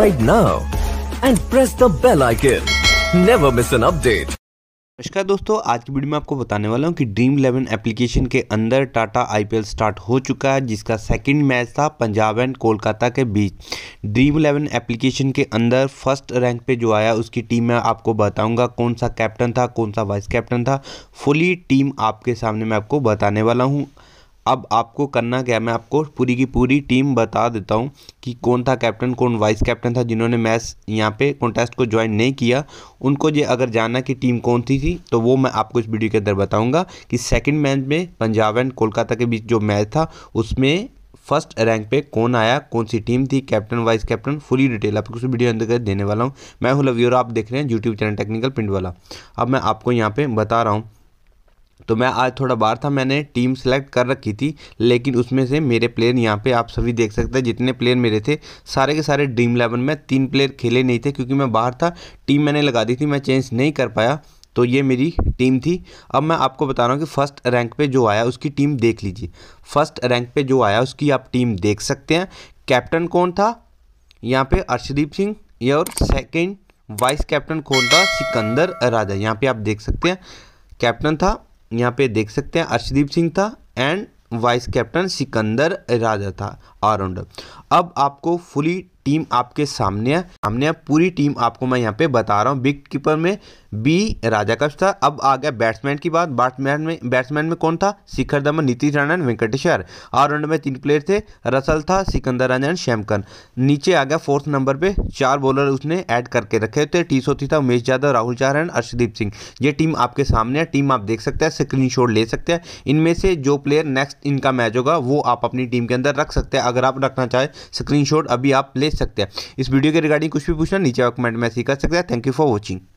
right now and press the bell icon. Never miss an update. नमस्कार दोस्तों आज की वीडियो में आपको बताने वाला हूं कि ड्रीम इलेवन एप्लीकेशन के अंदर टाटा आईपीएल स्टार्ट हो चुका है जिसका सेकंड मैच था पंजाब एंड कोलकाता के बीच ड्रीम इलेवन एप्लीकेशन के अंदर फर्स्ट रैंक पे जो आया उसकी टीम मैं आपको बताऊंगा कौन सा कैप्टन था कौन सा वाइस कैप्टन था फुली टीम आपके सामने मैं आपको बताने वाला हूँ अब आपको करना क्या है मैं आपको पूरी की पूरी टीम बता देता हूँ कि कौन था कैप्टन कौन वाइस कैप्टन था जिन्होंने मैच यहाँ पे कॉन्टेस्ट को ज्वाइन नहीं किया उनको ये अगर जानना कि टीम कौन सी थी तो वो मैं आपको इस वीडियो के अंदर बताऊँगा कि सेकेंड मैच में पंजाब एंड कोलकाता के बीच जो मैच था उसमें फर्स्ट रैंक पे कौन आया कौन सी टीम थी captain vice captain fully detail आपको उस वीडियो अंदर देने वाला हूँ मैं हूँ लव्यूर आप देख रहे हैं यूट्यूब चैनल टेक्निकल पिंड वाला अब मैं आपको यहाँ पे बता रहा हूँ तो मैं आज थोड़ा बाहर था मैंने टीम सेलेक्ट कर रखी थी लेकिन उसमें से मेरे प्लेयर यहाँ पे आप सभी देख सकते हैं जितने प्लेयर मेरे थे सारे के सारे ड्रीम इलेवन में तीन प्लेयर खेले नहीं थे क्योंकि मैं बाहर था टीम मैंने लगा दी थी मैं चेंज नहीं कर पाया तो ये मेरी टीम थी अब मैं आपको बता रहा हूँ कि फ़र्स्ट रैंक पर जो आया उसकी टीम देख लीजिए फर्स्ट रैंक पर जो आया उसकी आप टीम देख सकते हैं कैप्टन कौन था यहाँ पर अर्शदीप सिंह या और सेकेंड वाइस कैप्टन कौन था सिकंदर राजा यहाँ पर आप देख सकते हैं कैप्टन था यहाँ पे देख सकते हैं अर्शदीप सिंह था and vice captain Sikandar Raza था ऑलराउंडर अब आपको फुली टीम आपके सामने है सामने पूरी टीम आपको मैं यहाँ पे बता रहा हूँ विकेट कीपर में बी राजा कप्स था अब आ गया बैट्समैन की बात बैट्समैन में बैट्समैन में कौन था शिखर धमन नीतीश रंजन वेंकटेश्वर ऑलराउंडर में तीन प्लेयर थे रसल था सिकंदर रंजन शैमकन नीचे आ गया फोर्थ नंबर पे चार बॉलर उसने ऐड करके रखे थे टी सोती था उमेश यादव राहुल चारण अर्षदीप सिंह ये टीम आपके सामने है टीम आप देख सकते हैं स्क्रीन ले सकते हैं इनमें से जो प्लेयर नेक्स्ट इनका मैच होगा वो आप अपनी टीम के अंदर रख सकते हैं अगर आप रखना चाहें स्क्रीनशॉट अभी आप ले सकते हैं इस वीडियो के रिगार्डिंग कुछ भी पूछना नीचे कमेंट में सीख कर सकते हैं थैंक यू फॉर वॉचिंग